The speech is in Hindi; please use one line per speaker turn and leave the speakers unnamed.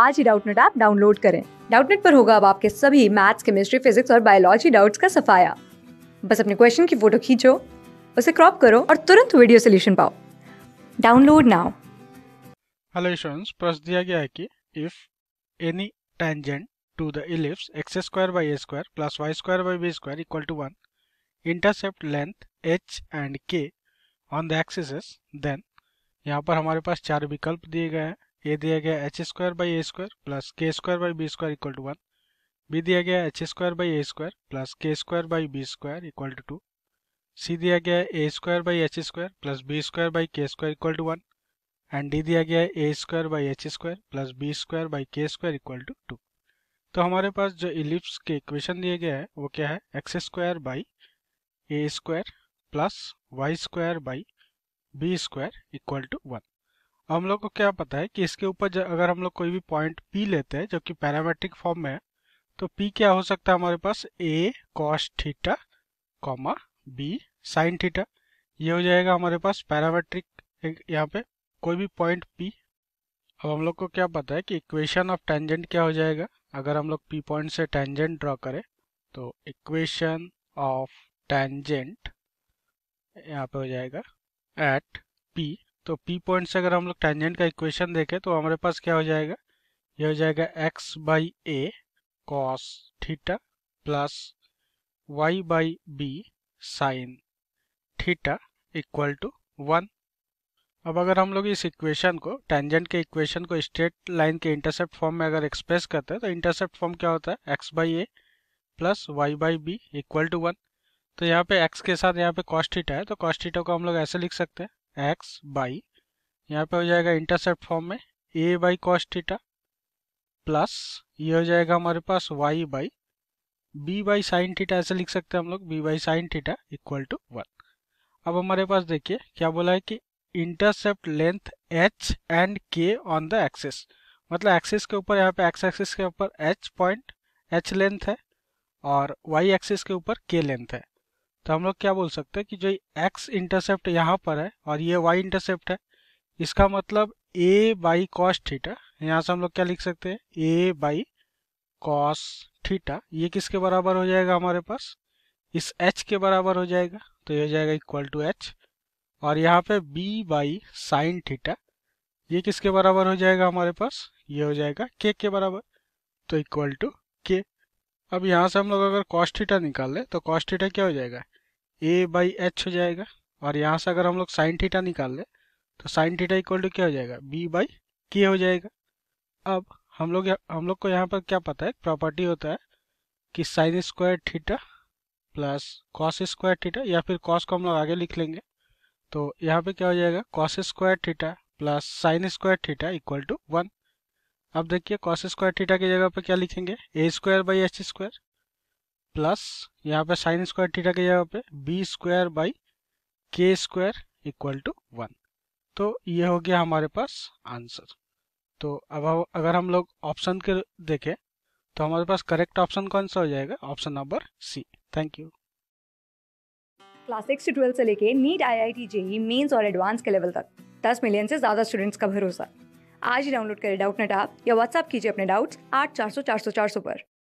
आज ही डाउटनेट ऐप डाउनलोड करें डाउटनेट पर होगा अब आपके सभी मैथ्स केमिस्ट्री फिजिक्स और बायोलॉजी डाउट्स का सफाया बस अपने क्वेश्चन की फोटो खींचो उसे क्रॉप करो और तुरंत वीडियो सोल्यूशन पाओ डाउनलोड नाउ
हेलो स्टूडेंट्स प्रश्न दिया गया है कि if any tangent to the ellipse x square by a square plus y square by b square equal to one intercept length h and k on the axes then यहाँ पर हमारे पास चार विकल्प दिए गए हैं ए दिया गया h square by a square plus k square by b square equal to one B दिया गया h square by a square plus k square by b square equal to two C दिया गया a square by h square plus b square by k square equal to one and D दिया गया a square by h square plus b square by k square equal to to तो हमारे पास जो इलिप्स के इक्वेशन दिए गए हैं वो क्या है x square by a square plus y square by b square equal to one हम लोग को क्या पता है कि इसके ऊपर अगर हम लोग कोई भी पॉइंट पी लेते हैं जो कि पैरामेट्रिक फॉर्म में है तो पी क्या हो सकता है हमारे पास a cos theta comma b sine theta ये हो जाएगा हमारे पास पैरामेट्रिक यहाँ पे कोई भी पॉइंट पी अब हम लोग को क्या पता है कि इक्वेशन ऑफ टेंजेंट क्या हो जाएगा अगर हम लोग पी पॉइंट से टेंजेंट ड्रॉ करें तो इक्वेशन ऑफ टेंजेंट यहाँ पे हो जाएगा एट पी तो पी पॉइंट से अगर हम लोग टेंजेंट का इक्वेशन देखें तो हमारे पास क्या हो जाएगा ये हो जाएगा x by a cos theta plus y by b sine theta equal to one अब अगर हम लोग इस इक्वेशन को टेंजेंट के इक्वेशन को स्ट्रेट लाइन के इंटरसेप्ट फॉर्म में अगर एक्सप्रेस करते हैं तो इंटरसेप्ट फॉर्म क्या होता है x by a plus y by b equal to one तो यहाँ पे एक्स के साथ यहाँ पे कॉस्टिटा है तो कॉस्टिटा को हम लोग ऐसे लिख सकते हैं एक्स बाई यहाँ पे हो जाएगा इंटरसेप्ट फॉर्म में a by cos theta plus ये हो जाएगा हमारे पास y by b by sine theta ऐसे लिख सकते हैं हम लोग b by sine theta equal to one अब हमारे पास देखिए क्या बोला है कि intercept length h and k on the axis मतलब एक्सिस के ऊपर यहाँ पे एक्स एक्सिस के ऊपर एच पॉइंट एच लेंथ है और वाई एक्सिस के ऊपर के लेंथ है तो हम लोग क्या बोल सकते हैं कि जो एक्स इंटरसेप्ट यहाँ पर है और ये वाई इंटरसेप्ट है इसका मतलब ए बाई कॉस थीटा यहाँ से हम लोग क्या लिख सकते हैं ए बाई कॉस थीटा ये किसके बराबर हो जाएगा हमारे पास इस एच के बराबर हो जाएगा तो ये हो जाएगा इक्वल टू एच और यहाँ पे बी बाई साइन थीटा ये किसके बराबर हो जाएगा हमारे पास ये हो जाएगा k के बराबर तो इक्वल टू के अब यहाँ से हम लोग अगर कॉस्टिटा निकाल लें तो कॉस्टिटा क्या हो जाएगा ए बाई एच हो जाएगा और यहाँ से अगर हम लोग साइन थीटा निकाल लें तो साइन थीटा इक्वल टू क्या हो जाएगा बी बाई के हो जाएगा अब हम लोग हम लोग को यहाँ पर क्या पता है प्रॉपर्टी होता है कि sine square theta plus cos square theta या फिर कॉस को हम लोग आगे लिख लेंगे तो यहाँ पे क्या हो जाएगा cos square theta plus sine square theta equal to one अब देखिए कॉस स्क्वायर थीटा की जगह पर क्या लिखेंगे a square by h square plus यहाँ पे साइन स्क्वायर थीटा के जगह पे b square by k square equal to one तो ये हो गया हमारे पास आंसर तो अब अगर हम लोग ऑप्शन के देखें तो हमारे पास करेक्ट ऑप्शन कौन सा हो जाएगा option number C thank you
class six से ट्वेल्थ से लेके NEET I I T JEE Mains और एडवांस के लेवल तक दस मिलियन से ज़्यादा स्टूडेंट्स का भरोसा आज ही डाउनलोड करें डाउट नेट आप या व्हाट्सएप कीजिए अपने डाउट्स आठ चार सौ चार सौ चार सौ पर